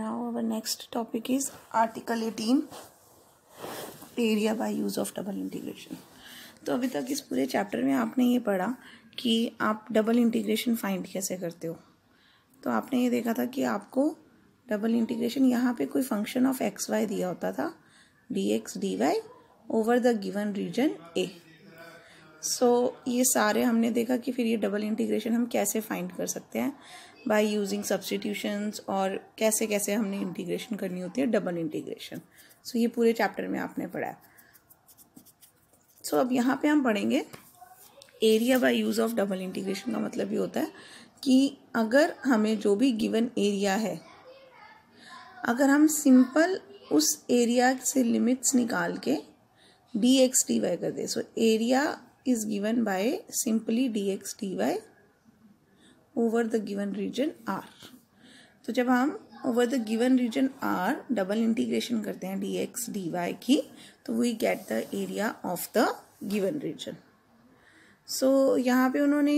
now our next topic is article 18 area by use of double integration तो अभी तक इस पूरे चैप्टर में आपने ये पढ़ा कि आप डबल इंटीग्रेशन फाइंड कैसे करते हो तो आपने ये देखा था कि आपको डबल इंटीग्रेशन यहाँ पे कोई फंक्शन ऑफ एक्स वाई दिया होता था d x d y over the given region a so ये सारे हमने देखा कि फिर ये डबल इंटीग्रेशन हम कैसे फाइंड कर सकते हैं बाय यूजिंग सब्सटीट्यूशंस और कैसे कैसे हमने इंटीग्रेशन करनी होती है डबल इंटीग्रेशन सो ये पूरे चैप्टर में आपने पढ़ा है सो so, अब यहाँ पे हम पढ़ेंगे area by use of double integration का मतलब ये होता है कि अगर हमें जो भी गिवन एरिया है अगर हम सिंपल उस एरिया से लिमिट्स निकाल के डी एक्स डी वाई कर दे so area is given by simply d x d y over the given region r तो जब हम over the given region r double integration करते हैं डी एक्स डी वाई की तो we get the area of the given region so यहाँ पे उन्होंने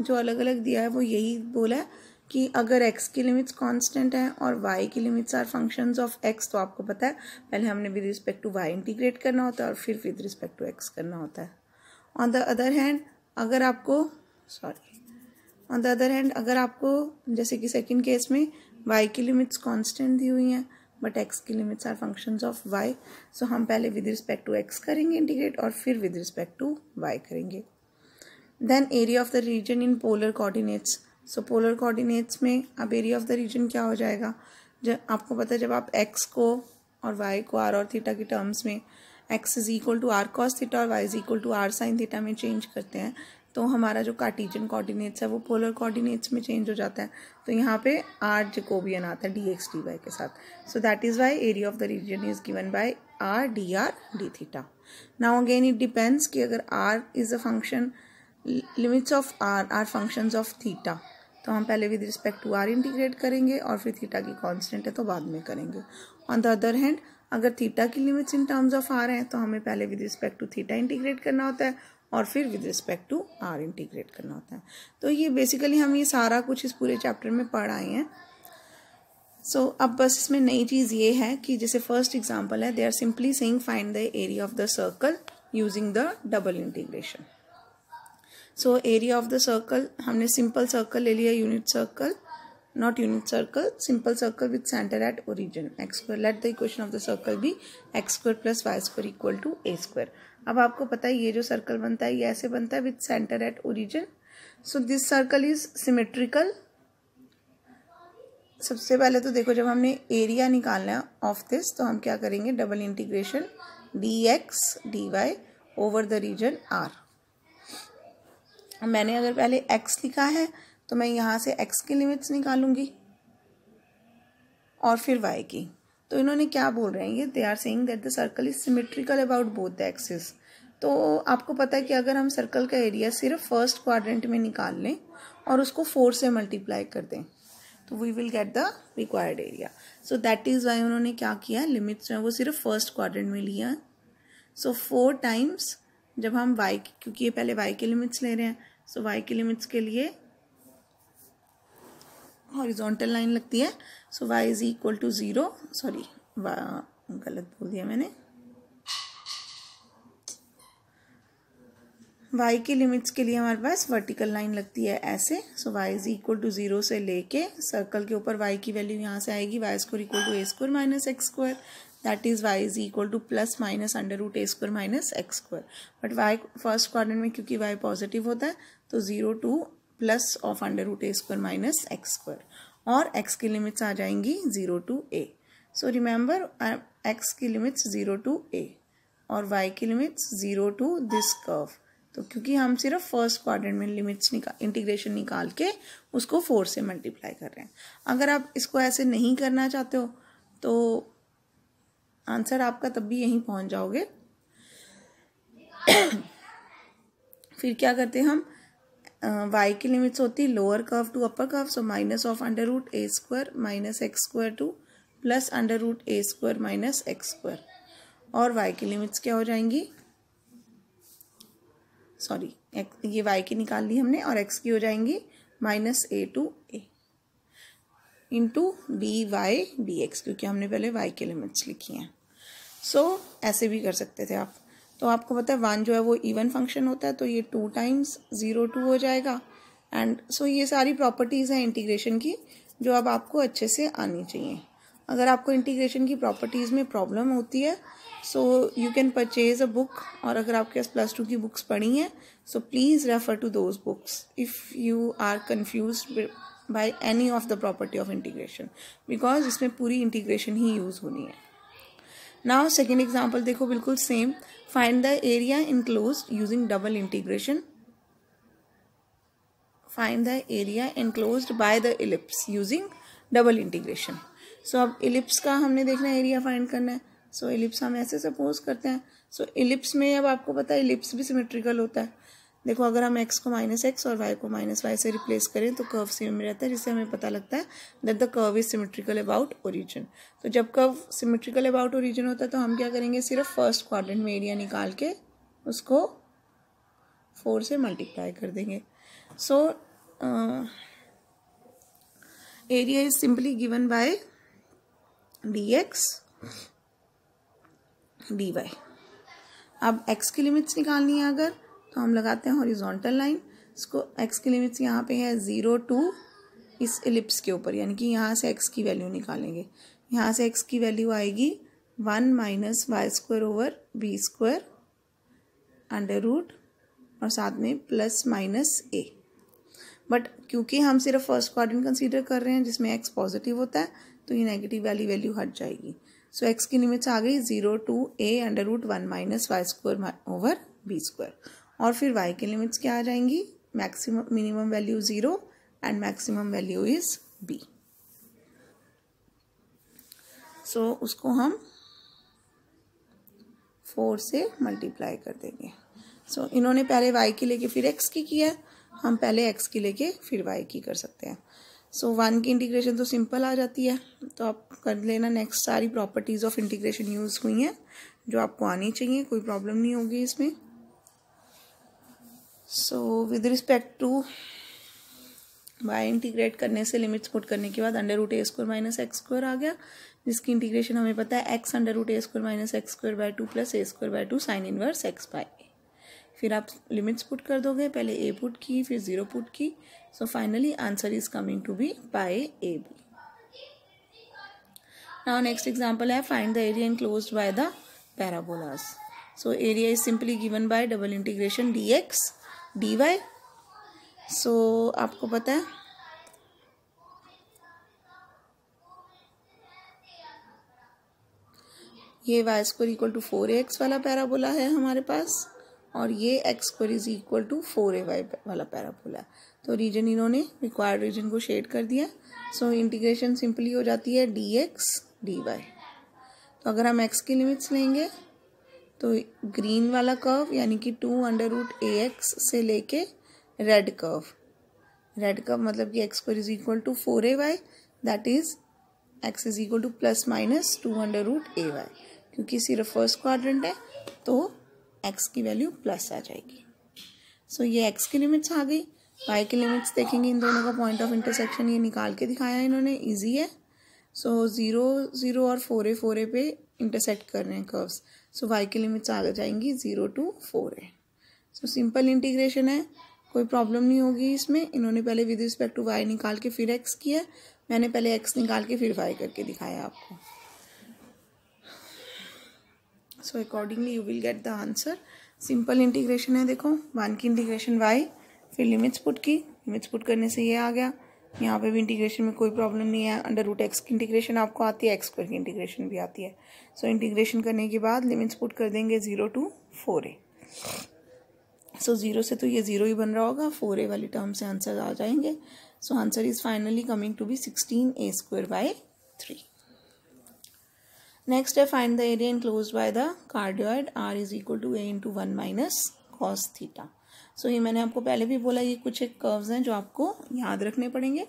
जो अलग अलग दिया है वो यही बोला है कि अगर x की लिमिट्स कांस्टेंट हैं और y की limits are functions of x तो आपको पता है पहले हमने with respect to y integrate करना होता है और फिर विद रिस्पेक्ट टू x करना होता है ऑन द अदर हैंड अगर आपको sorry on the other hand अगर आपको जैसे कि सेकेंड केस में वाई की लिमिट्स कॉन्स्टेंट दी हुई हैं बट एक्स की limits are function of y so हम पहले विद रिस्पेक्ट टू एक्स करेंगे इंटीग्रेट और फिर विद रिस्पेक्ट टू वाई करेंगे then area of the region in polar coordinates so polar coordinates में अब एरिया ऑफ द रीजन क्या हो जाएगा जब आपको पता है जब आप एक्स को और वाई को आर और थीटा के टर्म्स में x is equal to r cos theta और y is equal to r sine theta में चेंज करते हैं तो हमारा जो कार्टिजन कोऑर्डिनेट्स है वो पोलर कोऑर्डिनेट्स में चेंज हो जाता है तो यहाँ पे आर जिकोबियन आता है डी एक्स डी वाई के साथ so that is y area of the region is given by r d r d theta now again it depends कि अगर r is a function limits of r are functions of theta तो हम पहले with respect to r integrate करेंगे और फिर theta की constant है तो बाद में करेंगे ऑन द अदर हैंड अगर थीटा की limits in terms of r हैं तो हमें पहले with respect to theta integrate करना होता है और फिर with respect to r integrate करना होता है तो ये बेसिकली हम ये सारा कुछ इस पूरे चैप्टर में पढ़ आए हैं सो so, अब बस इसमें नई चीज़ ये है कि जैसे फर्स्ट एग्जाम्पल है they are simply saying find the area of the circle using the double integration so area of the circle हमने सिंपल सर्कल ले लिया unit circle not unit circle simple circle with centre at origin x square let the equation of the circle भी be plus y plus y square equal to अब आपको पता है ये जो सर्कल बनता है ये ऐसे बनता है with centre at origin so this circle is symmetrical सबसे पहले तो देखो जब हमने एरिया निकालना है ऑफ दिस तो हम क्या करेंगे double integration d x d y over the region r मैंने अगर पहले एक्स लिखा है तो मैं यहाँ से एक्स की लिमिट्स निकालूंगी और फिर वाई की तो इन्होंने क्या बोल रहे हैं ये they are saying that the circle is symmetrical about both the axis तो आपको पता है कि अगर हम सर्कल का एरिया सिर्फ फर्स्ट क्वाड्रेंट में निकाल लें और उसको फोर से मल्टीप्लाई कर दें तो we will get the required area so that is y उन्होंने क्या किया लिमिट्स में वो सिर्फ फर्स्ट क्वाड्रेंट में लिया सो फोर टाइम्स जब हम वाई क्योंकि ये पहले वाई के लिमिट्स ले रहे हैं सो वाई के लिमिट्स के लिए हॉरिजॉन्टल लाइन लगती है so y is equal to zero sorry वा गलत बोल दिया मैंने वाई के लिमिट्स के लिए हमारे पास वर्टिकल लाइन लगती है ऐसे so y is equal to zero से लेके सर्कल के ऊपर वाई की वैल्यू यहाँ से आएगी y square equal to a square minus x square that is y is equal to plus minus under root a square minus x square but y first quarter में क्योंकि y positive होता है तो zero to plus of under root a square minus x square और x की limits आ जाएंगी zero to a so remember x की लिमिट्स ज़ीरो टू ए और वाई की limits zero to this curve तो क्योंकि हम सिर्फ फर्स्ट क्वार्टर में लिमिट्स निकाल इंटीग्रेशन निकाल के उसको फोर से मल्टीप्लाई कर रहे हैं अगर आप इसको ऐसे नहीं करना चाहते हो तो आंसर आपका तब भी यहीं पहुंच जाओगे फिर क्या करते हैं हम वाई की लिमिट्स होती है lower curve to upper curve so minus of under root a square minus x square to plus under root a square minus x square और वाई की लिमिट्स क्या हो जाएंगी सॉरी ये वाई की निकाल ली हमने और एक्स की हो जाएंगी minus a to a into d y d x क्योंकि हमने पहले वाई की लिमिट्स लिखी हैं सो so, ऐसे भी कर सकते थे आप तो आपको पता है वन जो है वो इवन फंक्शन होता है तो ये टू टाइम्स ज़ीरो टू हो जाएगा एंड सो so ये सारी प्रॉपर्टीज़ हैं इंटीग्रेशन की जो अब आपको अच्छे से आनी चाहिए अगर आपको इंटीग्रेशन की प्रॉपर्टीज़ में प्रॉब्लम होती है so you can purchase a book और अगर आपके पास प्लस टू की बुक्स पढ़ी हैं so please refer to those books if you are confuse by any of the property of integration because इसमें पूरी इंटीग्रेशन ही यूज़ होनी है नाउ सेकेंड एग्जाम्पल देखो बिल्कुल same Find the area enclosed using double integration. Find the area enclosed by the ellipse using double integration. so, ab ellipse ka humne dekhna area find karna hai so, ellipse hum aise suppose karte hain so, ellipse mein ab aapko pata hai ellipse bhi symmetrical hota hai देखो अगर हम x को minus x और y को minus y से replace करें तो curve same में रहता है जिससे हमें पता लगता है that the curve is symmetrical about origin तो जब कर्व सिमेट्रिकल अबाउट ओरिजिन होता है तो हम क्या करेंगे सिर्फ फर्स्ट क्वाड्रेंट में एरिया निकाल के उसको फोर से मल्टीप्लाई कर देंगे so area is simply given by d x d y अब एक्स की लिमिट्स निकालनी है अगर तो हम लगाते हैं हॉरिजॉन्टल लाइन इसको एक्स की लिमिट्स यहाँ पे है ज़ीरो टू इस एलिप्स के ऊपर यानी कि यहाँ से एक्स की वैल्यू निकालेंगे यहाँ से एक्स की वैल्यू आएगी one minus y square over b square under root और साथ में प्लस माइनस ए बट क्योंकि हम सिर्फ फर्स्ट क्वाड्रेंट कंसीडर कर रहे हैं जिसमें एक्स पॉजिटिव होता है तो ये नेगेटिव वाली वैल्यू हट जाएगी सो so, एक्स की लिमिट्स आ गई zero to a under root one minus y square over b square और फिर वाई की लिमिट्स क्या आ जाएंगी maximum minimum value zero and maximum value is b so उसको हम फोर से मल्टीप्लाई कर देंगे सो so, इन्होंने पहले वाई की लेके फिर एक्स की किया हम पहले एक्स की लेके फिर वाई की कर सकते हैं सो so, वन की इंटीग्रेशन तो सिंपल आ जाती है तो आप कर लेना नेक्स्ट सारी प्रॉपर्टीज़ ऑफ इंटीग्रेशन यूज़ हुई हैं जो आपको आनी चाहिए कोई प्रॉब्लम नहीं होगी इसमें so with respect to by integrate करने से लिमिट्स पुट करने के बाद under root a square minus x square आ गया जिसकी इंटीग्रेशन हमें पता है x under root a square minus x square by two plus a square by two sine inverse x by फिर आप लिमिट्स पुट कर दोगे पहले ए पुट की फिर ज़ीरो पुट की so finally answer is coming to be by a b now next example है find the area enclose by the parabolas so area is simply given by double integration d x d y so आपको पता है ये y square equal to four x वाला parabola है हमारे पास और ये x square is equal to four a y वाला पैराबोला तो रीजन इन्होंने रिक्वायर्ड रीजन को शेड कर दिया सो इंटीग्रेशन सिंपली हो जाती है डी एक्स डी वाई तो अगर हम एक्स की लिमिट्स लेंगे तो ग्रीन वाला कर्व यानी कि two under root a x से लेके रेड कर्व रेड कर्व मतलब कि x square is equal to four a y that is x is equal to plus minus two under root a y क्योंकि सिर्फ first quadrant है तो x की value plus आ जाएगी सो so, ये एक्स की लिमिट्स आ गई वाई की लिमिट्स देखेंगे इन दोनों का पॉइंट ऑफ इंटरसेक्शन ये निकाल के दिखाया इन्होंने ईजी है सो ज़ीरो ज़ीरो और फोर ए फोर ए पे इंटरसेक्ट कर रहे हैं कर्व्स सो so, वाई की लिमिट्स आ जाएंगी ज़ीरो टू फोर है सो सिंपल इंटीग्रेशन है कोई प्रॉब्लम नहीं होगी इसमें इन्होंने पहले विद रिस्पेक्ट टू वाई निकाल के फिर एक्स किया मैंने पहले एक्स निकाल के फिर वाई करके दिखाया आपको so accordingly you will get the answer simple integration है देखो वन की इंटीग्रेशन वाई फिर लिमिट्स पुट की लिमिट्स पुट करने से ये आ गया यहाँ पे भी इंटीग्रेशन में कोई प्रॉब्लम नहीं है अंडर रूट एक्स की इंटीग्रेशन आपको आती है एक्स स्क्वायर की इंटीग्रेशन भी आती है सो so, इंटीग्रेशन करने के बाद लिमिट्स पुट कर देंगे zero to four a so zero से तो ये ज़ीरो ही बन रहा होगा फोर ए वाली टर्म से आंसर आ जाएंगे so answer is finally coming to be sixteen a square by three next है find the area enclose by the cardioid r is equal to a into one minus cos theta so so, ये मैंने आपको पहले भी बोला ये कुछ एक कर्व्स हैं जो आपको याद रखने पड़ेंगे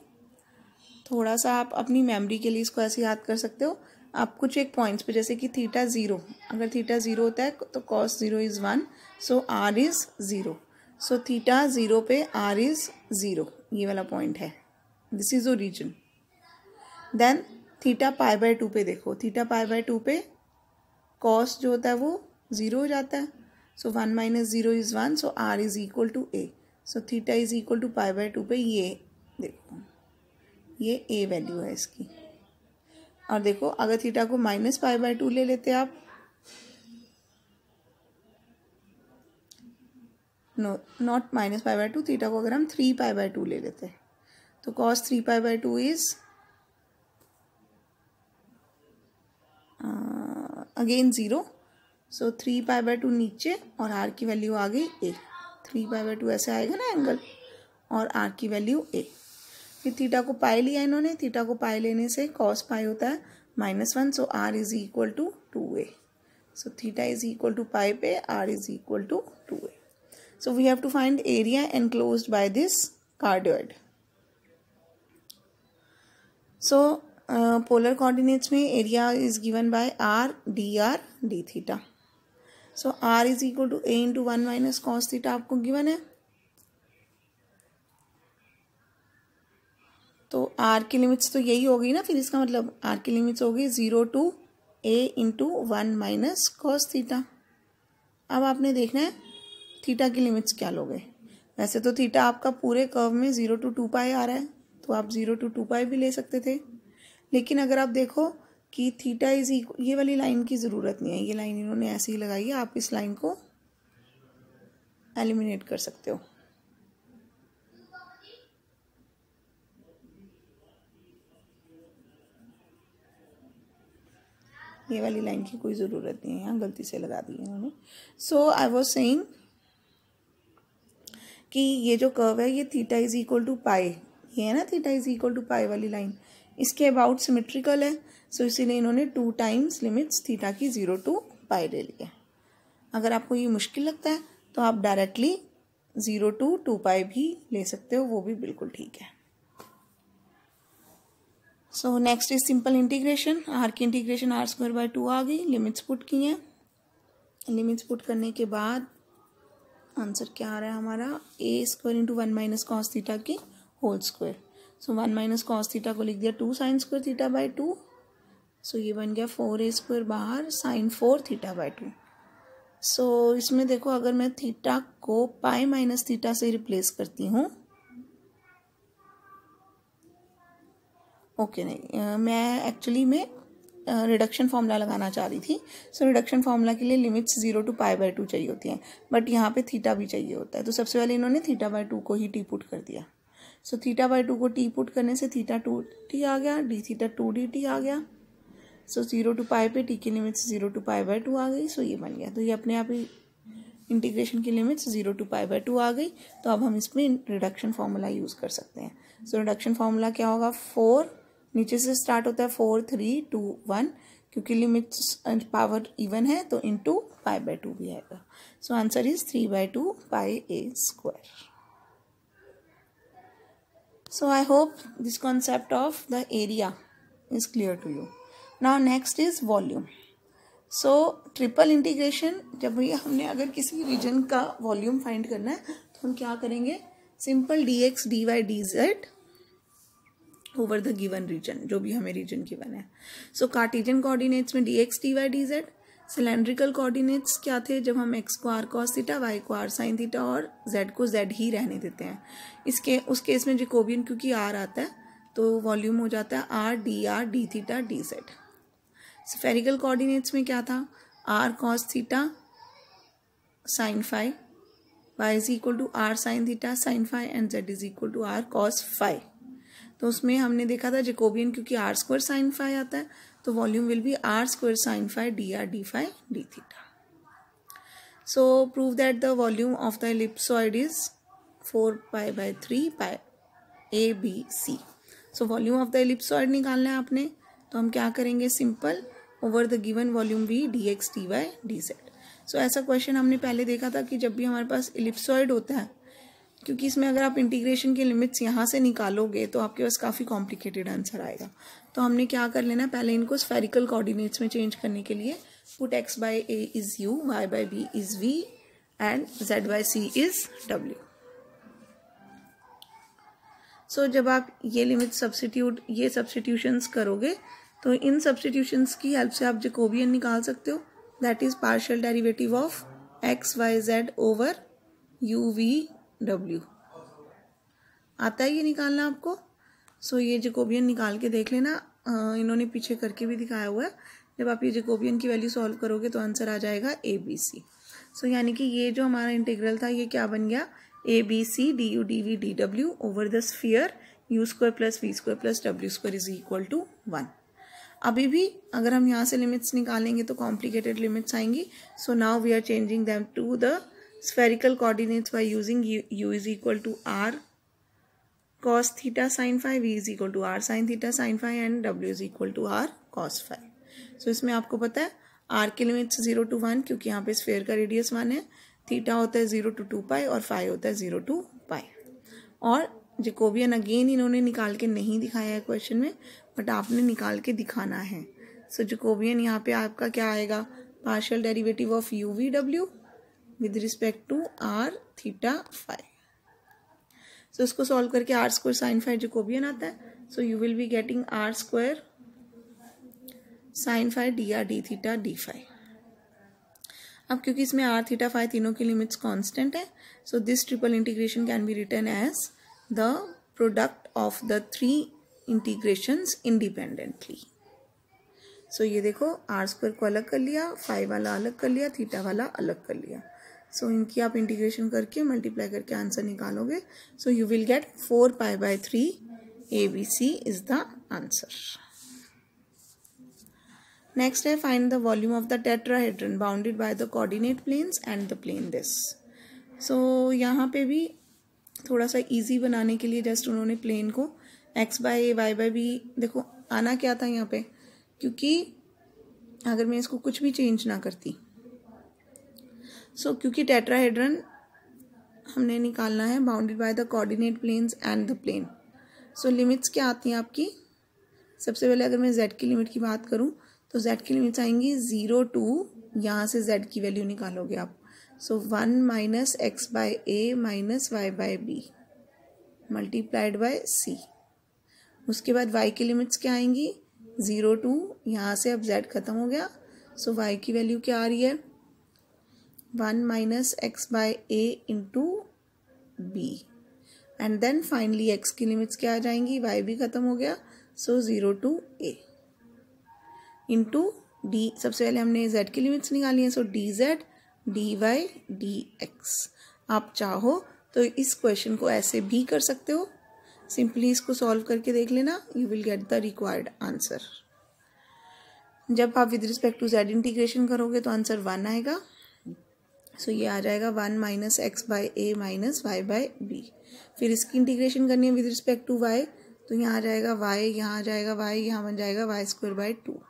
थोड़ा सा आप अपनी मेमोरी के लिए इसको ऐसे याद कर सकते हो आप कुछ एक पॉइंट्स पे जैसे कि थीटा ज़ीरो अगर थीटा ज़ीरो होता है तो cos zero is one so r is zero so theta zero पे आर इज़ ज़ीरो ये वाला पॉइंट है this is O region then theta pi by two पे देखो थीटा पाई बाय टू पे कॉस जो होता है वो ज़ीरो हो जाता है so one minus zero is one so r is equal to a so theta is equal to pi by two पे ये देखो ये ए वैल्यू है इसकी और देखो अगर थीटा को माइनस पाई बाय टू ले लेते आप no not minus pi by two theta को अगर हम थ्री पाई बाय टू ले लेते तो cos three pi by two is again zero so three pi by two नीचे और आर की वैल्यू आ गई a three pi by two ऐसे आएगा ना एंगल और आर की वैल्यू ए फिर थीटा को पाई लिया इन्होंने थीटा को पाई लेने से कॉस पाई होता है minus one so r is equal to two a so theta is equal to pi पे r is equal to two a so we have to find area enclose by this cardioid so polar coordinates में area is given by r d r d theta so r is equal to a into one minus cos theta आपको given है तो are की limits तो यही होगी ना फिर इसका मतलब आर की लिमिट्स होगी zero to a into one minus cos theta अब आपने देखना है थीटा की लिमिट्स क्या लोगे वैसे तो थीटा आपका पूरे कर्व में ज़ीरो टू टू पाई आ रहा है तो आप ज़ीरो टू टू पाई भी ले सकते थे लेकिन अगर आप देखो कि थीटा इज इक्वल ये वाली लाइन की ज़रूरत नहीं है ये लाइन इन्होंने ऐसे ही लगाई है आप इस लाइन को एलिमिनेट कर सकते हो ये वाली लाइन की कोई ज़रूरत नहीं है यहाँ गलती से लगा दी है उन्होंने सो आई वॉज सेइंग कि ये जो कर्व है ये theta is equal to pi ये है ना theta is equal to pi वाली लाइन इसके अबाउट सिमेट्रिकल है सो इसीलिए इन्होंने टू टाइम्स लिमिट्स थीटा की ज़ीरो टू पाई ले लिया अगर आपको ये मुश्किल लगता है तो आप directly zero to two pi भी ले सकते हो वो भी बिल्कुल ठीक है so next is simple integration r की integration r square by two आ गई लिमिट्स पुट की हैं लिमिट्स पुट करने के बाद आंसर क्या आ रहा है हमारा a square into one minus cos theta की whole square so one minus cos theta को लिख दिया two sine square theta by two so ये बन गया फोर ए स्क्वायर बाहर sine four theta by two so इसमें देखो अगर मैं थीटा को पाई माइनस थीटा से रिप्लेस करती हूँ ओके okay, नहीं मैं एक्चुअली में रिडक्शन फार्मूला लगाना चाह रही थी सो रिडक्शन फार्मूला के लिए limits zero to pi by two चाहिए होती हैं बट यहाँ पे थीटा भी चाहिए होता है तो सबसे पहले इन्होंने थीटा बाय टू को ही टी पुट कर दिया सो थीटा बाय टू को टी पुट करने से थीटा टू टी आ गया d theta two d t आ गया सो जीरो टू पाई पे टी की limits zero to pi by two आ गई सो ये बन गया तो ये अपने आप ही इंटीग्रेशन की limits zero to pi by two आ गई तो अब हम इसमें रिडक्शन फार्मूला यूज़ कर सकते हैं सो रिडक्शन फार्मूला क्या होगा फोर नीचे से स्टार्ट होता है फोर थ्री टू वन क्योंकि लिमिट्स पावर इवन है तो into pi by two भी आएगा so answer is three by two pi a square so I hope this concept of the area is clear to you ना next is volume so triple integration जब भैया हमने अगर किसी reason का volume find करना है तो हम क्या करेंगे simple d x d y d z over the given region जो भी हमें रीजन गिवन है सो कार्टिजन कोऑर्डिनेट्स में d x d y d z cylindrical coordinates क्या थे जब हम एक्स को आर कॉस थीटा वाई को आर साइन थीटा और जेड को जेड ही रहने देते हैं इसके उस केस में जिकोबियन क्योंकि आर आता है तो वॉल्यूम हो जाता है r d r d theta d z spherical coordinates में क्या था r cos theta sine phi y is equal to r sine theta sine phi and z is equal to r cos phi तो उसमें हमने देखा था Jacobian क्योंकि are square sine five आता है तो volume will be r square sine phi d r d phi d theta so prove that the volume of the ellipsoid is four pi by three pi a b c so volume of the ellipsoid निकालना है आपने तो हम क्या करेंगे simple over the given volume v d x d y d z so ऐसा question हमने पहले देखा था कि जब भी हमारे पास इलिप्सॉइड होता है क्योंकि इसमें अगर आप इंटीग्रेशन के लिमिट्स यहाँ से निकालोगे तो आपके पास काफ़ी कॉम्प्लिकेटेड आंसर आएगा तो हमने क्या कर लेना पहले इनको स्फेरिकल कोऑर्डिनेट्स में चेंज करने के लिए put x by a is u y by b is v and z by c is डब्ल्यू सो जब आप ये लिमिट सब्सिट्यूट ये सब्सिट्यूशंस करोगे तो इन सब्सटीट्यूशंस की हेल्प से आप जेकोबियन निकाल सकते हो that is partial derivative of x Y z over u v डब्ल्यू आता है ये निकालना आपको सो so, ये जेकोबियन निकाल के देख लेना आ, इन्होंने पीछे करके भी दिखाया हुआ है जब आप ये जेकोबियन की वैल्यू सॉल्व करोगे तो आंसर आ जाएगा ए बी सी सो यानी कि ये जो हमारा इंटीग्रल था ये क्या बन गया ए b C D U D we D W over the sphere you square plus we square plus W square is equal to one अभी भी अगर हम यहाँ से लिमिट्स निकालेंगे तो कॉम्प्लिकेटेड लिमिट्स आएंगी so now we are changing them to the spherical coordinates by using u is equal to r cos theta sine phi v is equal to r sine theta sine phi and डब्ल्यू is equal to r cos phi so इसमें आपको पता है are के limits zero to one क्योंकि यहाँ पे sphere का रेडियस वन है थीटा होता है जीरो टू टू पाई और फाइव होता है जीरो टू पाई और जिकोबियन अगेन इन्होंने निकाल के नहीं दिखाया है क्वेश्चन में बट आपने निकाल के दिखाना है सो जिकोबियन यहाँ पे आपका क्या आएगा partial derivative of u v डब्ल्यू with respect to r theta phi so इसको सॉल्व करके r square sine phi Jacobian आता है so you will be getting r square sine phi d r d theta d phi अब क्योंकि इसमें are theta five तीनों की limits constant है so this triple integration can be written as the product of the three integrations independently. So so, ये देखो are square को अलग कर लिया फाइव वाला अलग कर लिया थीटा वाला अलग कर लिया सो so, इनकी आप इंटीग्रेशन करके मल्टीप्लाई करके आंसर निकालोगे so you will get four pi by three a b c is the answer next है find the volume of the tetrahedron bounded by the coordinate planes and the plane this so यहाँ पे भी थोड़ा सा easy बनाने के लिए just उन्होंने प्लेन को x by a y by b देखो आना क्या था यहाँ पे क्योंकि अगर मैं इसको कुछ भी चेंज ना करती सो so, क्योंकि टेट्राहेड्रन हमने निकालना है bounded by the coordinate planes and the plane so limits क्या आती हैं आपकी सबसे पहले अगर मैं जेड की लिमिट की बात करूँ तो जेड की लिमिट्स आएंगी ज़ीरो टू यहाँ से जेड की वैल्यू निकालोगे आप so one minus x by a minus y by b multiplied by c उसके बाद y की लिमिट्स क्या आएंगी ज़ीरो टू यहाँ से अब z ख़त्म हो गया सो so y की वैल्यू क्या आ रही है one minus x by a into b and then finally x की लिमिट्स क्या आ जाएंगी वाई भी ख़त्म हो गया so zero to a into d सबसे पहले हमने जेड की लिमिट्स निकाली हैं so d z d y d x आप चाहो तो इस क्वेश्चन को ऐसे भी कर सकते हो सिंपली इसको सॉल्व करके देख लेना you will get the required answer जब आप with respect to z integration करोगे तो आंसर वन आएगा सो so ये आ जाएगा one minus x by a minus y by b फिर इसकी इंटीग्रेशन करनी है विद रिस्पेक्ट टू वाई तो यहाँ आ जाएगा वाई यहाँ आ जाएगा वाई यहाँ बन जाएगा वाई स्क्वायर बाय टू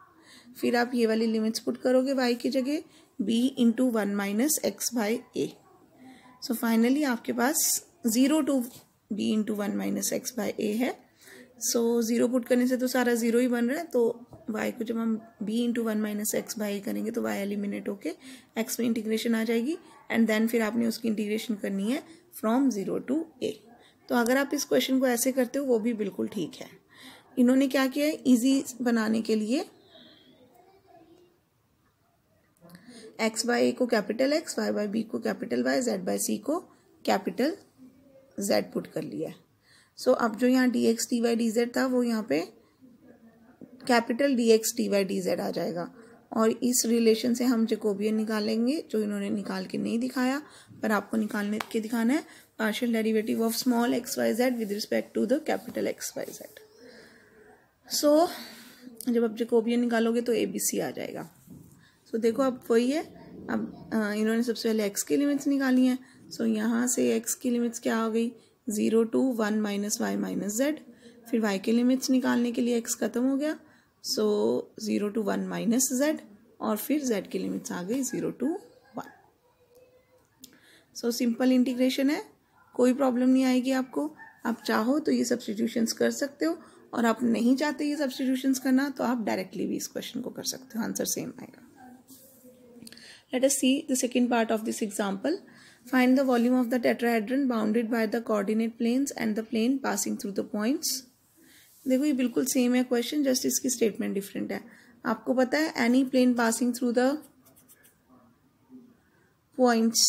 फिर आप ये वाली लिमिट्स पुट करोगे वाई की जगह b into one minus x by a so finally आपके पास zero to b into one minus x by a है सो ज़ीरो पुट करने से तो सारा ज़ीरो ही बन रहा है तो वाई को जब हम b into one minus x by a करेंगे तो वाई एलिमिनेट होके एक्स में इंटीग्रेशन आ जाएगी एंड देन फिर आपने उसकी इंटीग्रेशन करनी है फ्रॉम ज़ीरो टू ए तो अगर आप इस क्वेश्चन को ऐसे करते हो वो भी बिल्कुल ठीक है इन्होंने क्या किया है ईजी बनाने के लिए एक्स बाय ए को capital X y by b को capital Y z by c को कैपिटल जेड पुट कर लिया सो so, अब जो यहाँ d x d y d z था वो यहाँ पे capital d x d y d z आ जाएगा और इस रिलेशन से हम जेकोबियन निकालेंगे जो इन्होंने निकाल के नहीं दिखाया पर आपको निकालने के दिखाना है partial derivative of small x Y z with respect to the capital X Y Z so जब आप जेकोबियन निकालोगे तो ए बी सी आ जाएगा सो तो so, देखो अब वही है अब इन्होंने सबसे पहले एक्स की लिमिट्स निकाली हैं सो so, यहाँ से एक्स की लिमिट्स क्या हो गई zero to one minus y minus z फिर वाई की लिमिट्स निकालने के लिए एक्स ख़त्म हो गया so zero to one minus z और फिर जेड की लिमिट्स आ गई zero to one so simple integration है कोई प्रॉब्लम नहीं आएगी आपको आप चाहो तो ये सब्सटीट्यूशंस कर सकते हो और आप नहीं चाहते ये सब्सटीट्यूशंस करना तो आप डायरेक्टली भी इस क्वेश्चन को कर सकते हो आंसर सेम आएगा Let us see the second part of this example. Find the volume of the tetrahedron bounded by the coordinate planes and the plane passing through the points. देखो ये बिल्कुल सेम है question just इसकी statement different है आपको पता है any plane passing through the points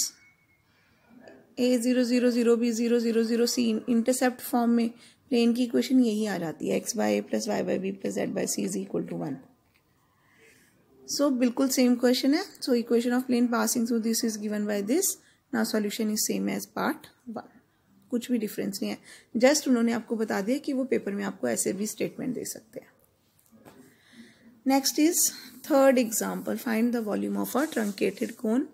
a zero zero zero b zero zero zero c intercept form में प्लेन की इक्वेशन यही आ जाती है x by a plus y by b plus z by c is equal to one so बिल्कुल same question है so equation of plane passing through this is given by this ना solution is same as part one कुछ भी difference नहीं है just उन्होंने आपको बता दिया कि वो पेपर में आपको ऐसे भी स्टेटमेंट दे सकते हैं next is third example find the volume of a truncated cone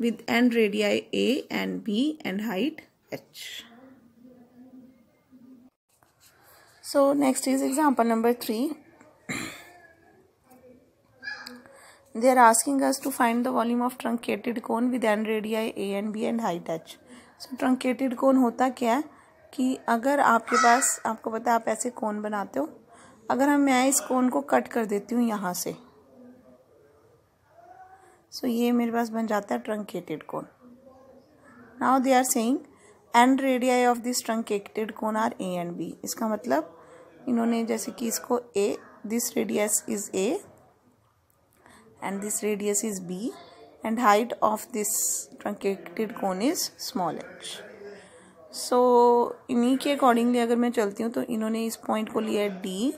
with end radii a and b and height h so next is example number three They are asking us to find the volume of truncated cone with n radii a and b and height h. So truncated cone होता क्या है कि अगर आपके पास आपको पता है आप ऐसे कोन बनाते हो अगर हम मैं इस कोन को कट कर देती हूँ यहाँ से सो so, ये मेरे पास बन जाता है truncated cone now they are saying end radii of this truncated cone are a and b इसका मतलब इन्होंने जैसे कि इसको a this radius is a and this radius is b and height of this truncated cone is small h so so, इन्हीं के accordingly अगर मैं चलती हूँ तो इन्होंने इस पॉइंट को लिया है डी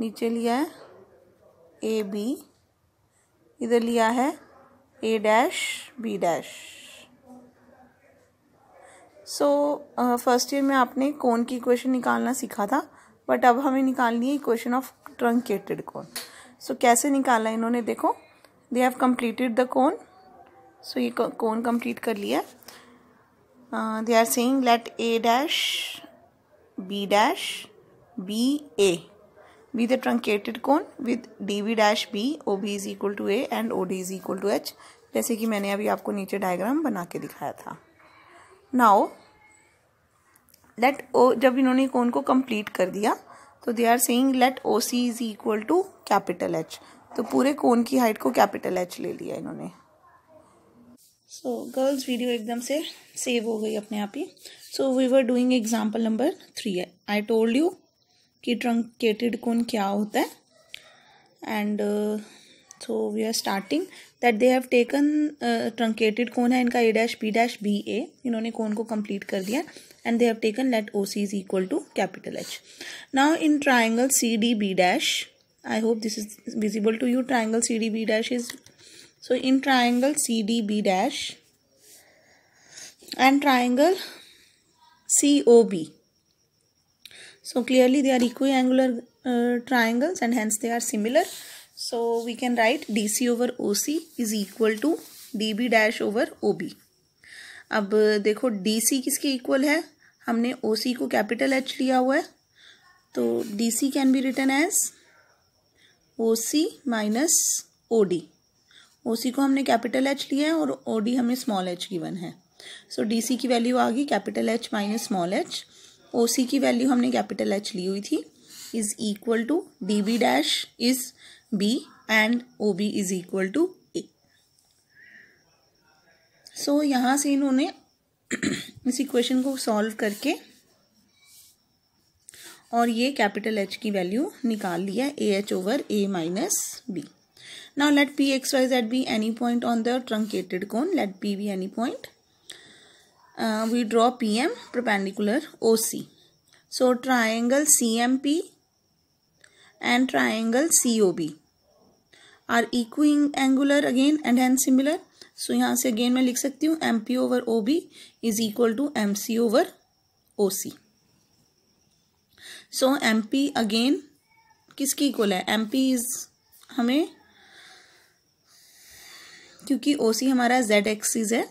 नीचे लिया है ए बी इधर लिया है A dash B dash so first year में आपने कौन की इक्वेशन निकालना सीखा था बट अब हमें निकालनी है इक्वेशन ऑफ ट्रंकेटेड कौन सो so, कैसे निकाला इन्होंने देखो they have completed the cone so ये कोन कम्प्लीट कर लिया they are saying let A dash B dash B A B the truncated cone with D V dash B O B is equal to A and O D is equal to H जैसे कि मैंने अभी आपको नीचे diagram बना के दिखाया था नाओ लेट ओ जब इन्होंने कोन को कम्प्लीट कर दिया तो they are saying let O C is equal to capital H तो पूरे कोन की हाइट को कैपिटल एच ले लिया इन्होंने सो गर्ल्स वीडियो एकदम से सेव हो गई अपने आप ही so we were doing example number three है आई टोल्ड यू कि ट्रंकेटेड कोन क्या होता है and uh, so we are starting that they have taken truncated cone है इनका A dash B dash B A इन्होंने कौन को complete कर दिया and they have taken let O C is equal to capital H now in triangle C D B dash I hope this is visible to you triangle C D B dash is so in triangle C D B dash and triangle C O B so clearly they are equiangular triangles and hence they are similar So we can write DC over OC is equal to DB dash over OB. अब देखो DC किसके equal है हमने OC को capital H लिया हुआ है तो DC can be written as OC minus O OC को हमने कैपिटल H लिया है और OD हमें स्मॉल h गिवन है सो so, DC की वैल्यू आ गई capital H minus small h O C की वैल्यू हमने कैपिटल एच ली हुई थी is equal to D B dash is B and OB is equal to A. So यहाँ से इन्होंने इस इक्वेशन को सॉल्व करके और ये कैपिटल एच की वैल्यू निकाल लिया a h over a minus b now let P x Y z be any point on the truncated cone let P be any point we draw P M perpendicular O C so triangle C M P and triangle C O B are equiangular again and hence similar so यहाँ से अगेन मैं लिख सकती हूँ M P over O B is equal to M C over O C so M P again किसकी equal है M P is हमें क्योंकि ओ सी हमारा जेड एक्सिस है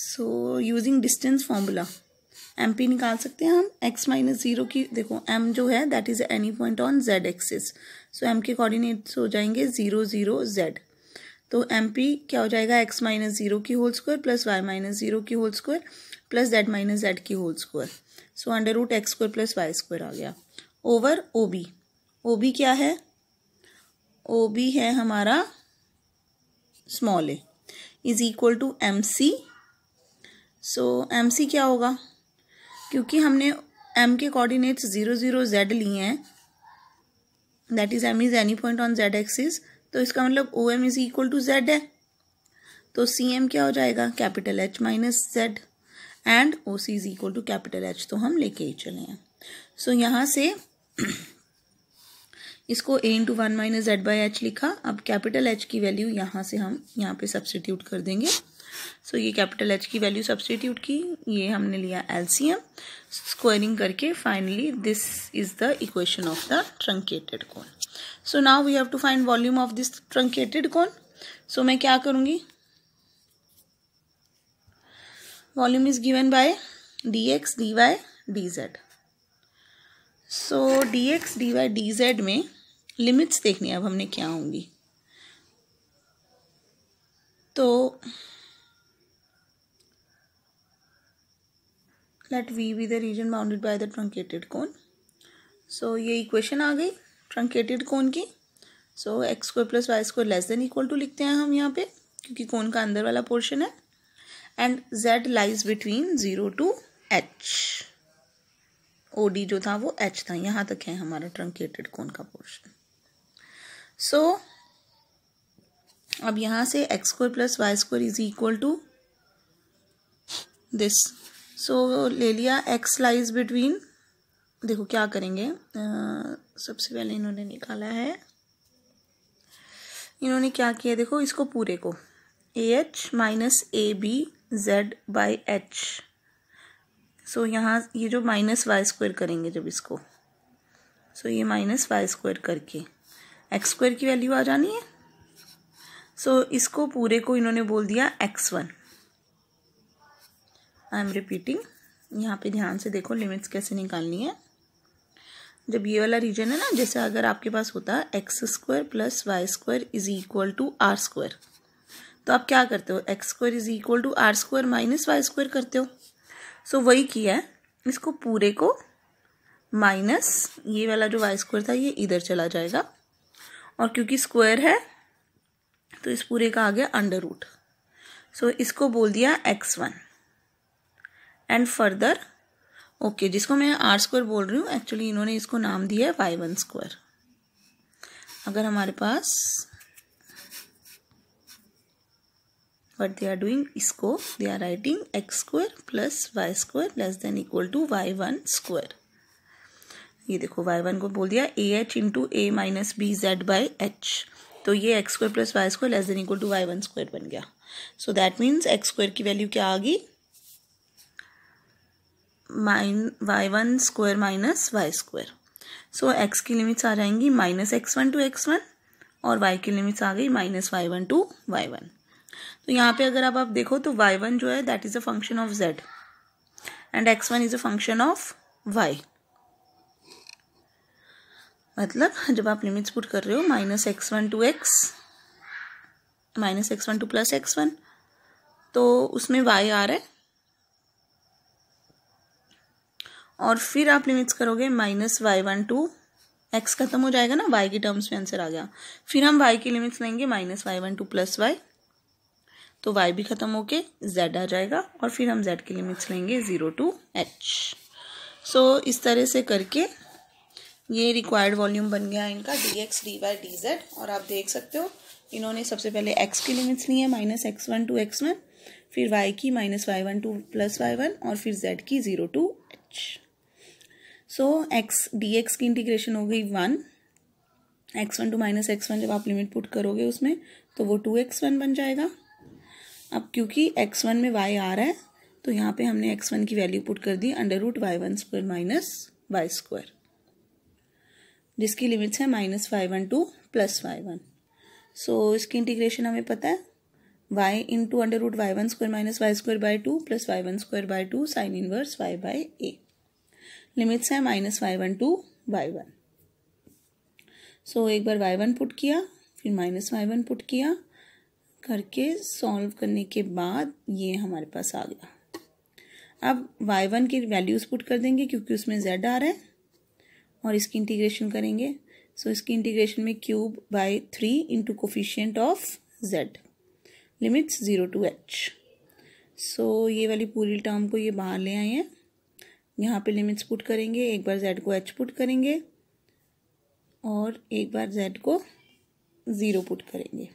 so using distance formula M P निकाल सकते हैं हम एक्स माइनस जीरो की देखो एम जो है that is any point on z axis so M के कोऑर्डिनेट्स हो जाएंगे ज़ीरो ज़ीरो जेड तो एम पी क्या हो जाएगा एक्स माइनस ज़ीरो की whole square plus y minus zero की whole square plus z minus z की whole square so under root x square plus y square आ गया over O B O B क्या है ओ बी है हमारा small a is equal to M C so M C क्या होगा क्योंकि हमने एम के कोऑर्डिनेट्स ज़ीरो ज़ीरो जेड लिए हैं that is M is any point on z axis तो इसका मतलब O M is equal to z है तो सी एम क्या हो जाएगा capital H minus z and O C is equal to capital H तो हम लेके ही चले हैं सो so, यहाँ से इसको a into one minus z by h लिखा अब कैपिटल एच की वैल्यू यहाँ से हम यहाँ पे सब्सटीट्यूट कर देंगे सो so, ये कैपिटल एच की वैल्यू सब्सटीट्यूट की ये हमने लिया एलसीएम स्क्वायरिंग करके finally this is the equation of the truncated cone so now we have to find volume of this truncated cone so मैं क्या करूँगी volume is given by d x d y d z so d x d y d z में limits देखनी है अब हमने क्या होंगी तो late we be the region bounded by the truncated cone so ये इक्वेशन आ गई ट्रंकेटेड कोन की so x square plus y square less than equal to लिखते हैं हम यहाँ पे क्योंकि कोन का अंदर वाला पोर्शन है and z lies between zero to h O D जो था वो एच था यहाँ तक है हमारा ट्रंकेटेड कोन का पोर्शन सो so, अब यहाँ से x square plus y square is equal to this so so, ले लिया एक्स लाइज बिटवीन देखो क्या करेंगे आ, सबसे पहले इन्होंने निकाला है इन्होंने क्या किया देखो इसको पूरे को a h minus a b z by h so यहाँ ये जो माइनस वाई स्क्वायर करेंगे जब इसको सो so, ये माइनस वाई स्क्वायर करके एक्स स्क्वायर की वैल्यू आ जानी है सो so, इसको पूरे को इन्होंने बोल दिया x one I am repeating यहाँ पे ध्यान से देखो लिमिट्स कैसे निकालनी है जब ये वाला रीजन है ना जैसे अगर आपके पास होता है x square plus y square is equal to r square तो आप क्या करते हो x square is equal to r square minus y square करते हो सो so, वही किया है इसको पूरे को माइनस ये वाला जो वाई स्क्वायर था ये इधर चला जाएगा और क्योंकि स्क्वायर है तो इस पूरे का आ गया अंडर रूट सो so, इसको बोल दिया x one and further okay जिसको मैं आर स्क्वायर बोल रही हूँ एक्चुअली इन्होंने इसको नाम दिया है वाई वन स्क्वायर अगर हमारे पास वट दे आर डूइंग इसको they are writing x square plus y square less than equal to y one square ये देखो वाई वन को बोल दिया a h into a minus b z by h तो ये x square plus y square less than equal to y one square बन गया so that means x square की वैल्यू क्या आ गई minus y one square minus y square so x की limits आ जाएंगी minus x one to x one और वाई की लिमिट्स आ गई minus y one to y one तो यहाँ पे अगर आप आप देखो तो वाई वन जो है that is a function of z and x one is a function of y मतलब जब आप लिमिट्स पुट कर रहे हो minus x one to x minus x one to plus x one तो उसमें वाई आ रहा है और फिर आप लिमिट्स करोगे minus y one to x खत्म हो जाएगा ना वाई के टर्म्स में आंसर आ गया फिर हम वाई की लिमिट्स लेंगे minus y one to plus y तो वाई भी खत्म होके जेड आ जाएगा और फिर हम जेड की लिमिट्स लेंगे ज़ीरो टू एच सो इस तरह से करके ये रिक्वायर्ड वॉल्यूम बन गया इनका d x d y d z और आप देख सकते हो इन्होंने सबसे पहले एक्स की लिमिट्स ली है minus x one to x one फिर वाई की minus y one to plus y one और फिर जेड की zero to h so x d x की इंटीग्रेशन हो गई one x one to minus x one जब आप लिमिट पुट करोगे उसमें तो वो टू एक्स वन बन जाएगा अब क्योंकि एक्स वन में वाई आ रहा है तो यहाँ पे हमने एक्स वन की वैल्यू पुट कर दी under root y one square minus y square जिसकी लिमिट्स है minus y one to plus y one so इसकी इंटीग्रेशन हमें पता है y into under root y one square minus y square by two plus y one square by two sine inverse y by a limits हैं minus y one to y one so एक बार Y one put किया फिर minus y one put किया करके solve करने के बाद ये हमारे पास आ गया अब वाई वन की वैल्यूज़ पुट कर देंगे क्योंकि उसमें जेड आ रहा है और इसकी इंटीग्रेशन करेंगे सो so, इसकी इंटीग्रेशन में cube by three into coefficient of z limits zero to h so ये वाली पूरी टर्म को ये बाहर ले आए हैं यहाँ पे लिमिट्स पुट करेंगे एक बार जेड को एच पुट करेंगे और एक बार जेड को ज़ीरो पुट करेंगे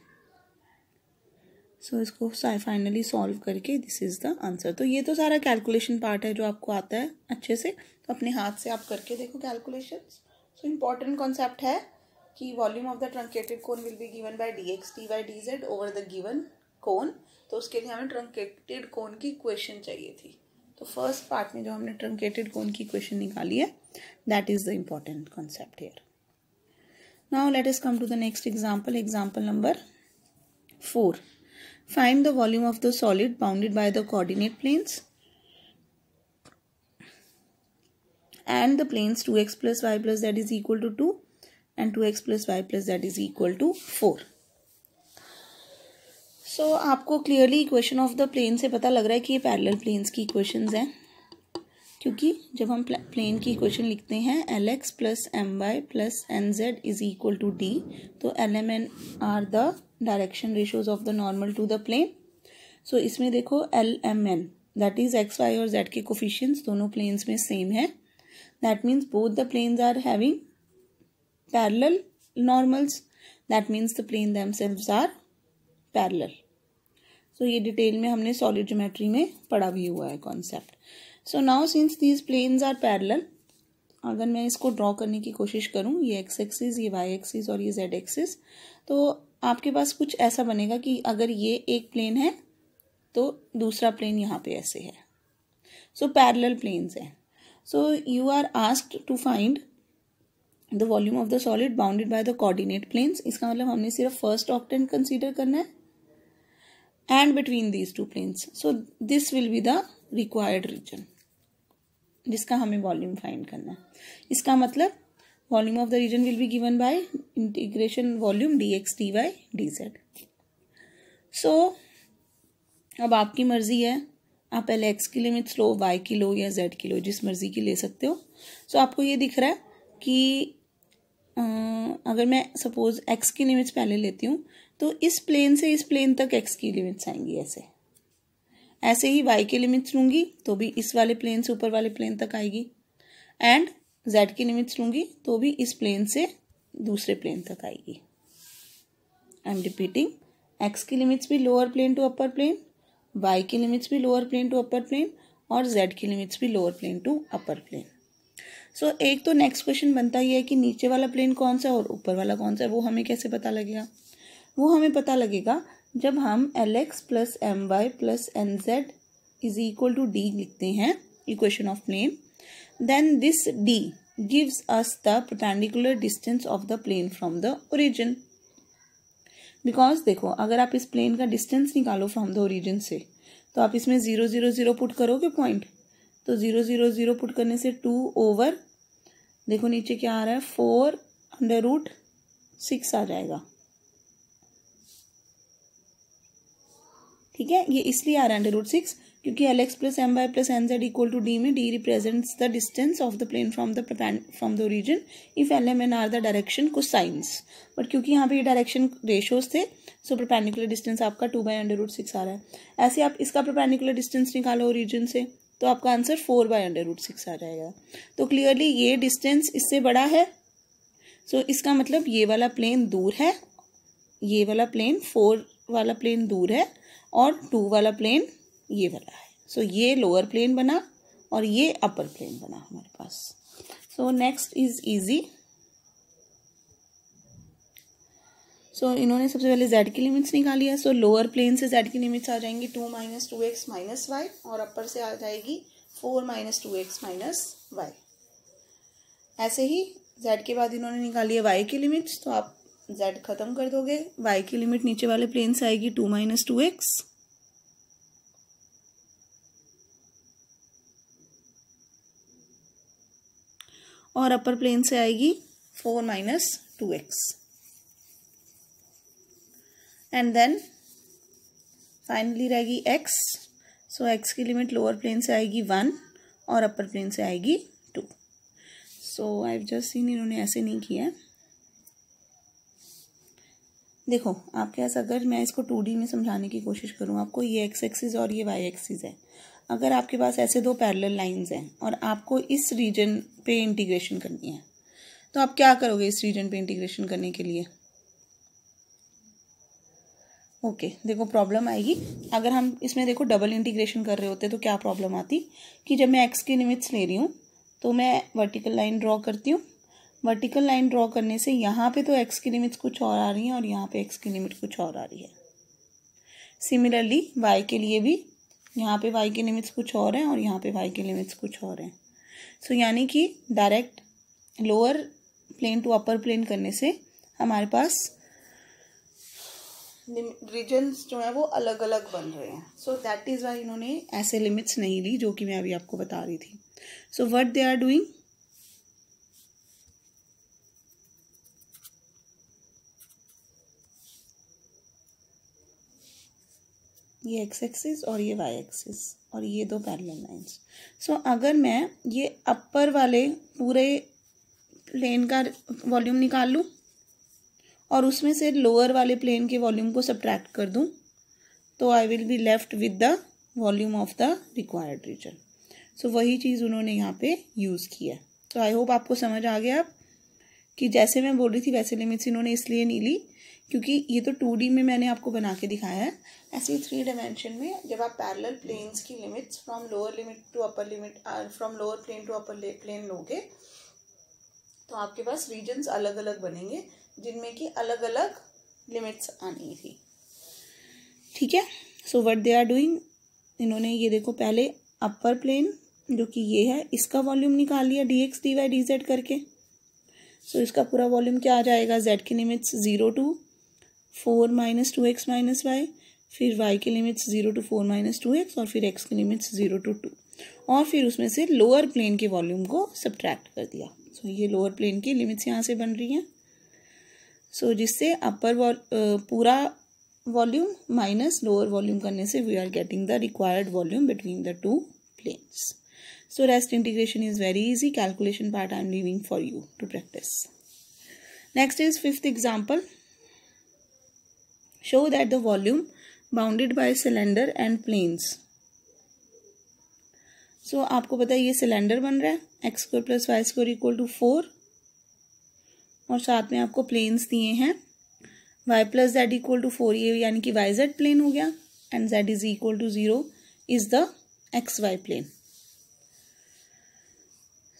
सो so, इसको फाइनली सॉल्व करके दिस इज़ द आंसर तो ये तो सारा कैलकुलेशन पार्ट है जो आपको आता है अच्छे से तो अपने हाथ से आप करके देखो कैलकुलेशन सो इम्पॉर्टेंट कॉन्सेप्ट है कि volume of the truncated cone will be given by d x t by d z over the given cone तो उसके लिए हमें ट्रंकेटेड कोन की क्वेश्चन चाहिए थी तो फर्स्ट पार्ट में जो हमने ट्रंकेटेड कोन की क्वेश्चन निकाली है that is the important concept here now let's come to the next example example number four find the volume of the solid bounded by the coordinate planes and the planes two x plus y plus that is equal to two and two x plus y plus that is equal to four so so, आपको clearly equation of the plane से पता लग रहा है कि ये parallel planes की equations हैं क्योंकि जब हम प्लेन की इक्वेशन लिखते हैं l x plus m y plus n z is equal to d तो l m n are the direction ratios of the normal to the plane so इसमें देखो l m n that is x y और z के coefficients दोनों planes में same है that means both the planes are having parallel normals that means the plane themselves are parallel so ये detail में हमने सॉलिड ज्योमेट्री में पढ़ा भी हुआ है concept so now since these planes are parallel अगर मैं इसको ड्रॉ करने की कोशिश करूँ ये एक्स एक्सिस ये वाई एक्सिस और ये जेड एक्सिस तो आपके पास कुछ ऐसा बनेगा कि अगर ये एक प्लेन है तो दूसरा प्लेन यहाँ पे ऐसे है सो पैरल प्लेन्स हैं so you are asked to find the volume of the solid bounded by the coordinate planes इसका मतलब हमने सिर्फ फर्स्ट ऑक्टेंट कंसीडर करना है and between these two planes. So this will be the required region. जिसका हमें volume find करना है इसका मतलब volume of the region will be given by integration volume d x d y d z so अब आपकी मर्जी है आप पहले एक्स की लिमिट्स लो वाई की लो या जेड की लो जिस मर्जी की ले सकते हो सो so, आपको ये दिख रहा है कि अगर मैं सपोज एक्स की लिमिट्स पहले लेती हूँ तो इस प्लेन से इस प्लेन तक एक्स की लिमिट्स आएंगी ऐसे ऐसे ही वाई की लिमिट्स लूँगी तो भी इस वाले प्लेन से ऊपर वाले प्लेन तक आएगी एंड जेड की लिमिट्स लूँगी तो भी इस प्लेन से दूसरे प्लेन तक आएगी आई एम रिपीटिंग एक्स की लिमिट्स भी lower plane to upper plane y की लिमिट्स भी lower plane to upper plane और जेड की लिमिट्स भी lower plane to upper plane so एक तो नेक्स्ट क्वेश्चन बनता ही है कि नीचे वाला प्लेन कौन सा है और ऊपर वाला कौन सा है वो हमें कैसे पता लगेगा वो हमें पता लगेगा जब हम l x plus m y plus n z is equal to d लिखते हैं equation of plane then this d gives us the perpendicular distance of the plane from the origin because देखो अगर आप इस प्लेन का distance निकालो from the origin से तो आप इसमें ज़ीरो ज़ीरो ज़ीरो पुट करोगे पॉइंट तो ज़ीरो ज़ीरो ज़ीरो पुट करने से टू ओवर देखो नीचे क्या आ रहा है फोर अंडर रूट सिक्स आ जाएगा ठीक है ये इसलिए आ रहा है अंडर रूट सिक्स क्योंकि l x plus m y plus n z equal to d में d represents the distance of the plane from the from the origin if l m n are the direction cosines but क्योंकि यहाँ पे ये direction ratios थे so perpendicular distance आपका two by under root six आ रहा है ऐसे आप इसका प्रपेंडिकुलर डिस्टेंस निकालो ओरिजिन से तो आपका answer four by under root six आ जाएगा तो क्लियरली ये डिस्टेंस इससे बड़ा है सो so, इसका मतलब ये वाला प्लेन दूर है ये वाला प्लेन फोर वाला प्लेन दूर है और टू वाला प्लेन ये वाला है सो so, ये लोअर प्लेन बना और ये अपर प्लेन बना हमारे पास सो नेक्स्ट इज इजी सो इन्होंने सबसे पहले जेड की लिमिट्स निकाली है सो लोअर प्लेन से जेड की लिमिट्स आ जाएंगी to minus two x minus Y और अपर से आ जाएगी four minus two x minus Y ऐसे ही जेड के बाद इन्होंने निकाली है वाई की लिमिट्स तो आप जेड खत्म कर दोगे वाई की लिमिट नीचे वाले प्लेन से आएगी टू माइनस टू एक्स और अपर प्लेन से आएगी four minus two x and then finally रहेगी एक्स सो एक्स की लिमिट लोअर प्लेन से आएगी वन और अपर प्लेन से आएगी two so I just seen इन्होंने ऐसे नहीं किया है देखो आपके पास अगर मैं इसको टू में समझाने की कोशिश करूँ आपको ये एक्स एक्सिस और ये वाई एक्सिस है अगर आपके पास ऐसे दो पैरेलल लाइंस हैं और आपको इस रीजन पे इंटीग्रेशन करनी है तो आप क्या करोगे इस रीजन पे इंटीग्रेशन करने के लिए ओके okay, देखो प्रॉब्लम आएगी अगर हम इसमें देखो डबल इंटीग्रेशन कर रहे होते तो क्या प्रॉब्लम आती कि जब मैं एक्स की लिमिट्स ले रही हूँ तो मैं वर्टिकल लाइन ड्रॉ करती हूँ वर्टिकल लाइन ड्रॉ करने से यहाँ पे तो एक्स की लिमिट्स कुछ और आ रही हैं और यहाँ पे एक्स की लिमिट कुछ और आ रही है सिमिलरली वाई के लिए भी यहाँ पे वाई की लिमिट्स कुछ और हैं और यहाँ पे वाई की लिमिट्स कुछ और हैं सो so, यानी कि direct lower plane to upper plane करने से हमारे पास रीजन्स जो है वो अलग अलग बन रहे हैं सो दैट इज़ वाई इन्होंने ऐसे लिमिट्स नहीं ली जो कि मैं अभी आपको बता रही थी so what they are doing ये एक्स एक्सिस और ये वाई एक्सिस और ये दो पैरल लाइंस सो अगर मैं ये अपर वाले पूरे प्लेन का वॉल्यूम निकाल लूँ और उसमें से लोअर वाले प्लेन के वॉल्यूम को सब्ट्रैक्ट कर दूँ तो I will be left with the volume of the required region so वही चीज़ उन्होंने यहाँ पे यूज़ किया तो आई होप आपको समझ आ गया कि जैसे मैं बोल रही थी वैसे लिमिट्स इन्होंने इसलिए नहीं ली क्योंकि ये तो टू डी में मैंने आपको बना के दिखाया है ऐसे ही थ्री डायमेंशन में जब आप पैरेलल प्लेन्स की limits from lower limit to upper limit from lower plane to upper plane लोगे तो आपके पास रीजन्स अलग अलग बनेंगे जिनमें कि अलग अलग लिमिट्स आनी थी ठीक है so what they are doing इन्होंने ये देखो पहले अपर प्लेन जो कि ये है इसका वॉल्यूम निकाल लिया d x d y d z करके सो so, इसका पूरा वॉल्यूम क्या आ जाएगा जेड की limits zero to four minus two x minus y फिर वाई की limits zero to four minus two x और फिर एक्स की लिमिट्स ज़ीरो टू टू और फिर उसमें से लोअर प्लेन के वॉल्यूम को सब्ट्रैक्ट कर दिया सो so, ये लोअर प्लेन की लिमिट्स यहाँ से बन रही हैं सो so, जिससे अपर वॉल पूरा वॉल्यूम माइनस लोअर वॉल्यूम करने से we are getting the required volume between the two planes So rest integration is very easy. Calculation part I am leaving for you to practice. Next is fifth example. Show that the volume bounded by cylinder and planes so आपको पता है ये cylinder बन रहा है x square plus y square equal to four और साथ में आपको प्लेन्स दिए हैं y plus z equal to four ये यानी कि वाई जेड प्लेन हो गया and z is equal to zero is the x y plane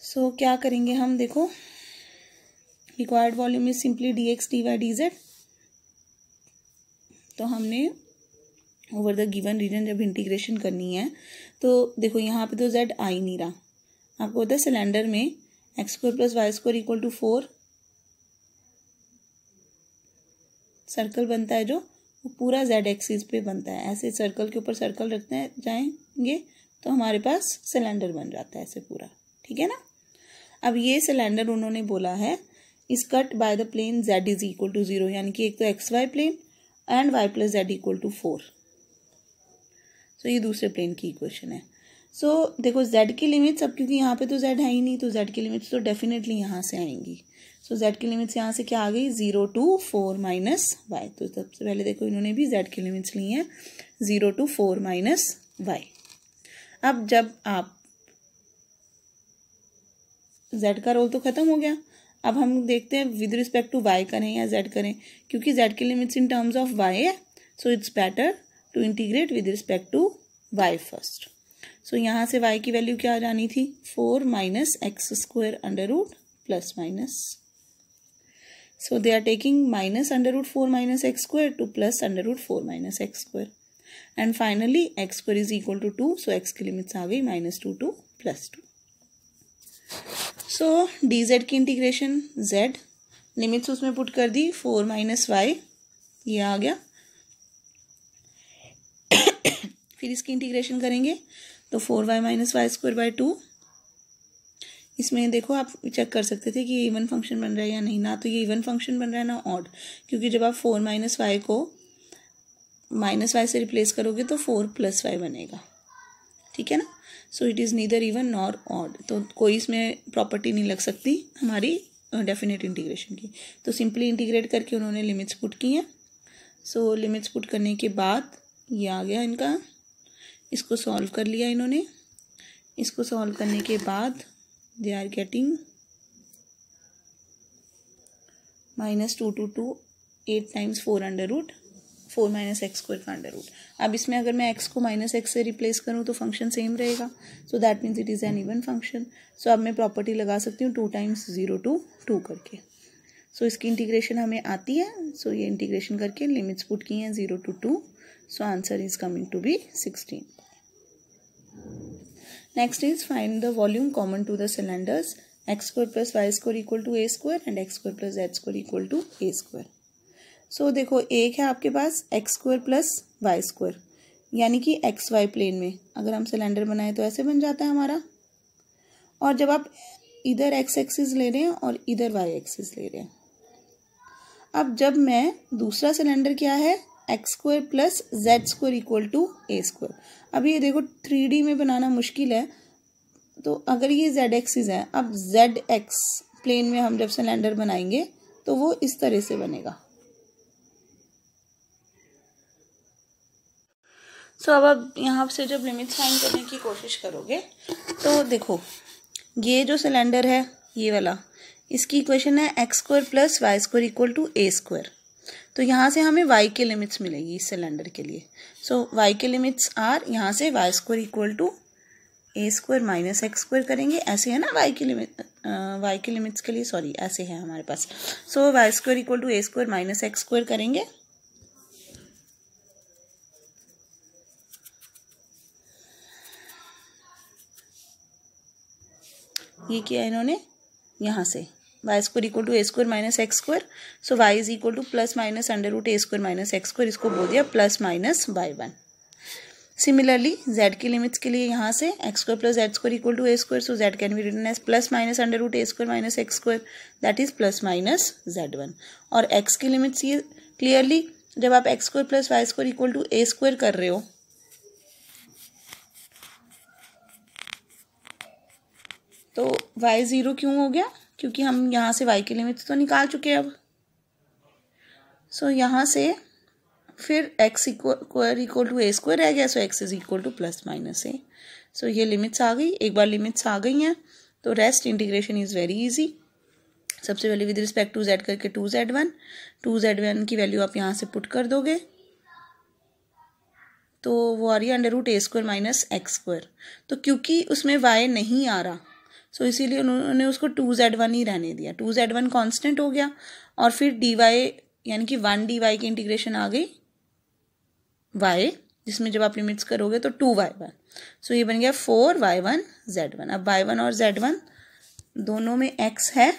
so so, क्या करेंगे हम देखो required volume is simply d x d y d z तो हमने ओवर द गिवन रीजन जब इंटीग्रेशन करनी है तो देखो यहाँ पे तो जेड आ ही नहीं रहा आपको पता है सिलेंडर में x square plus y square equal to four circle बनता है जो वो पूरा जेड एक्सिस पे बनता है ऐसे सर्कल के ऊपर सर्कल रखते जाएंगे तो हमारे पास सिलेंडर बन जाता है ऐसे पूरा ठीक है ना अब ये सिलेंडर उन्होंने बोला है is cut by the plane z is equal to zero यानी कि एक तो x y plane and y plus z equal to four so ये दूसरे प्लेन की इक्वेशन है सो so, देखो जेड की लिमिट्स अब क्योंकि यहाँ पे तो जेड है ही नहीं तो जेड की लिमिट्स तो डेफिनेटली यहाँ से आएंगी सो so, जेड की लिमिट्स यहाँ से क्या आ गई zero to four minus Y तो सबसे पहले देखो इन्होंने भी जेड की लिमिट्स ली हैं zero to four minus y अब जब आप जेड का रोल तो खत्म हो गया अब हम देखते हैं विद रिस्पेक्ट टू वाई करें या जेड करें क्योंकि जेड की limits in terms of y है so it's better to integrate with respect to y first so यहाँ से वाई की वैल्यू क्या आ जानी थी four minus x square under root plus minus so they are taking minus under root four minus x square to plus under root four minus x square and finally x square is equal to two so x की limits आ गई minus two to plus two so d z की integration z limits उसमें put कर दी four minus Y ये आ गया फिर इसकी इंटीग्रेशन करेंगे तो four y minus y square by two इसमें देखो आप चेक कर सकते थे कि ये इवन फंक्शन बन रहा है या नहीं ना तो ये इवन फंक्शन बन रहा है ना ऑड क्योंकि जब आप फोर माइनस वाई को माइनस वाई से रिप्लेस करोगे तो फोर प्लस वाई बनेगा ठीक है ना so it is neither even nor odd तो कोई इसमें प्रॉपर्टी नहीं लग सकती हमारी डेफिनेट इंटीग्रेशन की तो सिंपली इंटीग्रेट करके उन्होंने लिमिट्स पुट की हैं सो लिमिट्स पुट करने के बाद ये आ गया इनका इसको सॉल्व कर लिया इन्होंने इसको सॉल्व करने के बाद they are getting minus two to two eight times four under root four minus x square का अंडर रूट अब इसमें अगर मैं एक्स को माइनस एक्स से रिप्लेस करूँ तो फंक्शन सेम रहेगा so that means it is an even function so अब मैं प्रॉपर्टी लगा सकती हूँ two times zero to two करके सो so, इसकी इंटीग्रेशन हमें आती है सो so, ये इंटीग्रेशन करके लिमिट्स पुट की हैं zero to two so answer is coming to be sixteen next is find the volume common to the cylinders x square plus y square equal to a square and x square plus z square equal to a square so so, देखो एक है आपके पास x square plus y square यानी कि x y plane में अगर हम सिलेंडर बनाए तो ऐसे बन जाता है हमारा और जब आप इधर एक्स एक्सिस ले रहे हैं और इधर वाई एक्सिस ले रहे हैं अब जब मैं दूसरा सिलेंडर क्या है x square plus z square equal to a square अब ये देखो थ्री डी में बनाना मुश्किल है तो अगर ये जेड एक्सिस है अब जेड एक्स प्लेन में हम जब सिलेंडर बनाएंगे तो वो इस तरह से बनेगा सो अब आप यहाँ से जब लिमिट्स साइन करने की कोशिश करोगे तो देखो ये जो सिलेंडर है ये वाला इसकी इक्वेशन है x square plus y square equal to a square तो यहाँ से हमें वाई के लिमिट्स मिलेगी इस सिलेंडर के लिए सो so, वाई के लिमिट्स आर यहाँ से y square equal to a square minus x square करेंगे ऐसे है ना वाई के लिमिट वाई uh, के लिमिट्स के लिए सॉरी ऐसे है हमारे पास so y square equal to a square minus x square करेंगे ये किया इन्होंने यहाँ से y square equal to a square minus x square so y is equal to plus minus under root a square minus x square इसको बोल दिया plus minus by one similarly z की लिमिट्स के लिए यहाँ से x square plus z square equal to a square so z can be written as plus minus under root a square minus x square that is plus minus z one और x की limits ये clearly जब आप x square plus y square equal to a square कर रहे हो तो Y zero क्यों हो गया क्योंकि हम यहाँ से वाई की लिमिट तो निकाल चुके हैं अब सो so, यहाँ से फिर x equal equal to a square रह गया so x is equal to plus minus a so ये लिमिट्स आ गई एक बार लिमिट्स आ गई हैं तो rest integration is very easy सबसे पहले विद रिस्पेक्ट टू जेड करके to z one to z one की वैल्यू आप यहाँ से पुट कर दोगे तो वो आ रही है under root a square minus x square तो क्योंकि उसमें वाई नहीं आ रहा सो so, इसीलिए उन्होंने उसको टू जेड वन ही रहने दिया टू जेड वन कॉन्स्टेंट हो गया और फिर डी वाई यानी कि वन डी वाई की इंटीग्रेशन आ गई वाई जिसमें जब आप लिमिट्स करोगे तो टू वाई वन सो ये बन गया four y one z one अब वाई वन और जेड वन दोनों में एक्स है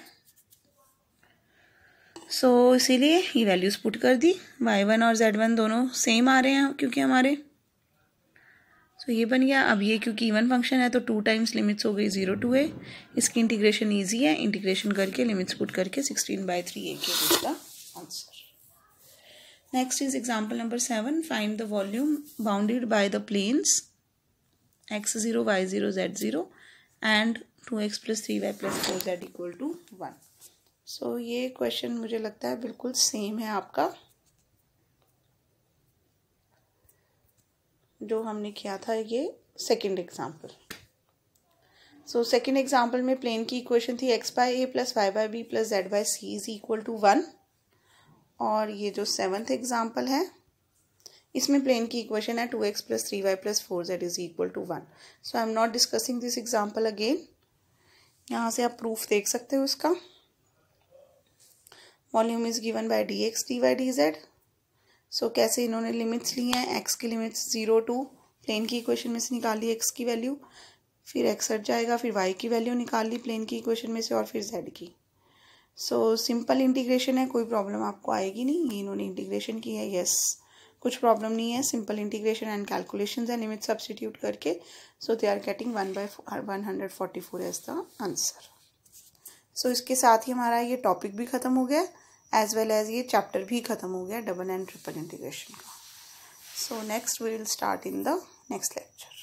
सो so, इसीलिए ये वैल्यूज़ पुट कर दी वाई वन और जेड वन दोनों सेम आ रहे हैं क्योंकि हमारे तो ये बन गया अब ये क्योंकि इवन फंक्शन है तो टू टाइम्स लिमिट्स हो गई ज़ीरो टू ए इसकी इंटीग्रेशन ईजी है इंटीग्रेशन करके लिमिट्स पुट करके सिक्सटीन बाई थ्री ए के का answer next is example number seven find the volume bounded by the planes x zero y zero z zero and two x plus three y plus four z equal to one so ये question मुझे लगता है बिल्कुल same है आपका जो हमने किया था ये second example so second example में प्लेन की इक्वेशन थी x by a plus y by b plus z by c is equal to one और ये जो सेवन्थ एग्जाम्पल है इसमें प्लेन की इक्वेशन है two x plus three y plus four z is equal to one so I am not discussing this example again यहाँ से आप प्रूफ देख सकते हो उसका volume is given by d x d y d z so so, कैसे इन्होंने limits ली हैं एक्स की लिमिट्स ज़ीरो टू प्लेन की इक्वेशन में से निकाल ली एक्स की वैल्यू फिर एक्स हट जाएगा फिर वाई की वैल्यू निकाल ली प्लेन की इक्वेशन में से और फिर जेड की सो सिंपल इंटीग्रेशन है कोई प्रॉब्लम आपको आएगी नहीं ये इन्होंने इंटीग्रेशन की है येस कुछ प्रॉब्लम नहीं है सिंपल इंटीग्रेशन एंड कैलकुलेशन है लिमिट सब्सटीट्यूट करके so they are getting one by one hundred forty four as the answer so इसके साथ ही हमारा ये टॉपिक भी ख़त्म हो गया एज वेल एज ये चैप्टर भी खत्म हो गया डबल एंड ट्रिपल इंटीग्रेशन का so next we will start in the next lecture